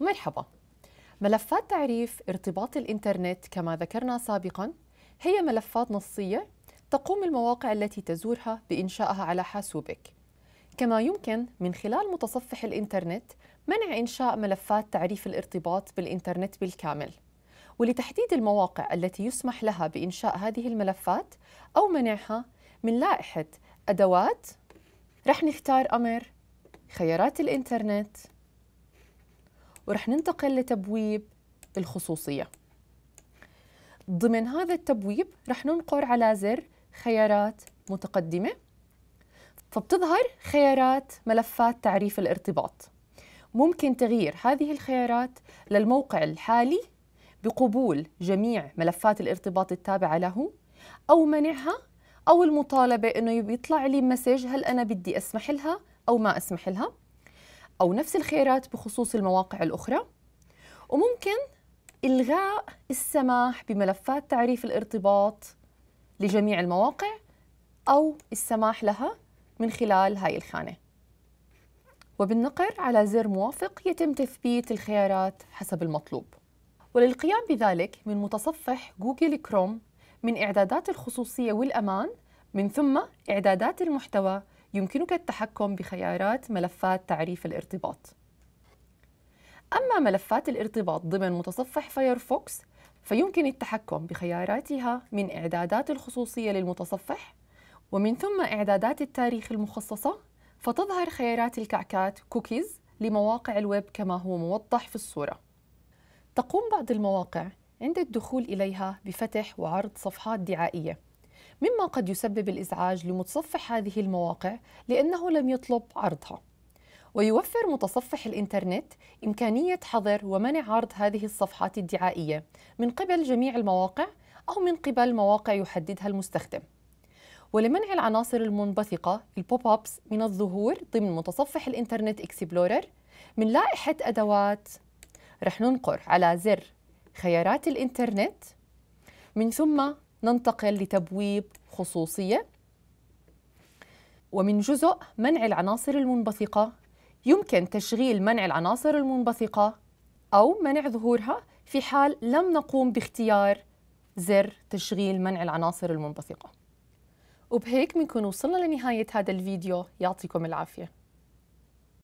مرحبا ملفات تعريف ارتباط الإنترنت كما ذكرنا سابقا هي ملفات نصية تقوم المواقع التي تزورها بإنشائها على حاسوبك كما يمكن من خلال متصفح الإنترنت منع إنشاء ملفات تعريف الارتباط بالإنترنت بالكامل ولتحديد المواقع التي يسمح لها بإنشاء هذه الملفات أو منعها من لائحة أدوات رح نختار أمر خيارات الإنترنت ورح ننتقل لتبويب الخصوصية ضمن هذا التبويب رح ننقر على زر خيارات متقدمة فبتظهر خيارات ملفات تعريف الارتباط ممكن تغيير هذه الخيارات للموقع الحالي بقبول جميع ملفات الارتباط التابعة له أو منعها أو المطالبة أنه يطلع لي مسج هل أنا بدي أسمح لها أو ما أسمح لها أو نفس الخيارات بخصوص المواقع الأخرى وممكن إلغاء السماح بملفات تعريف الارتباط لجميع المواقع أو السماح لها من خلال هاي الخانة وبالنقر على زر موافق يتم تثبيت الخيارات حسب المطلوب وللقيام بذلك من متصفح جوجل كروم من إعدادات الخصوصية والأمان من ثم إعدادات المحتوى يمكنك التحكم بخيارات ملفات تعريف الارتباط أما ملفات الارتباط ضمن متصفح فايرفوكس فيمكن التحكم بخياراتها من إعدادات الخصوصية للمتصفح ومن ثم إعدادات التاريخ المخصصة فتظهر خيارات الكعكات كوكيز لمواقع الويب كما هو موضح في الصورة تقوم بعض المواقع عند الدخول إليها بفتح وعرض صفحات دعائية مما قد يسبب الإزعاج لمتصفح هذه المواقع لأنه لم يطلب عرضها ويوفر متصفح الإنترنت إمكانية حظر ومنع عرض هذه الصفحات الدعائية من قبل جميع المواقع أو من قبل مواقع يحددها المستخدم ولمنع العناصر المنبثقة البوب أبس من الظهور ضمن متصفح الإنترنت إكسبلورر من لائحة أدوات رح ننقر على زر خيارات الإنترنت من ثم ننتقل لتبويب خصوصية ومن جزء منع العناصر المنبثقة يمكن تشغيل منع العناصر المنبثقة أو منع ظهورها في حال لم نقوم باختيار زر تشغيل منع العناصر المنبثقة وبهيك بنكون وصلنا لنهاية هذا الفيديو يعطيكم العافية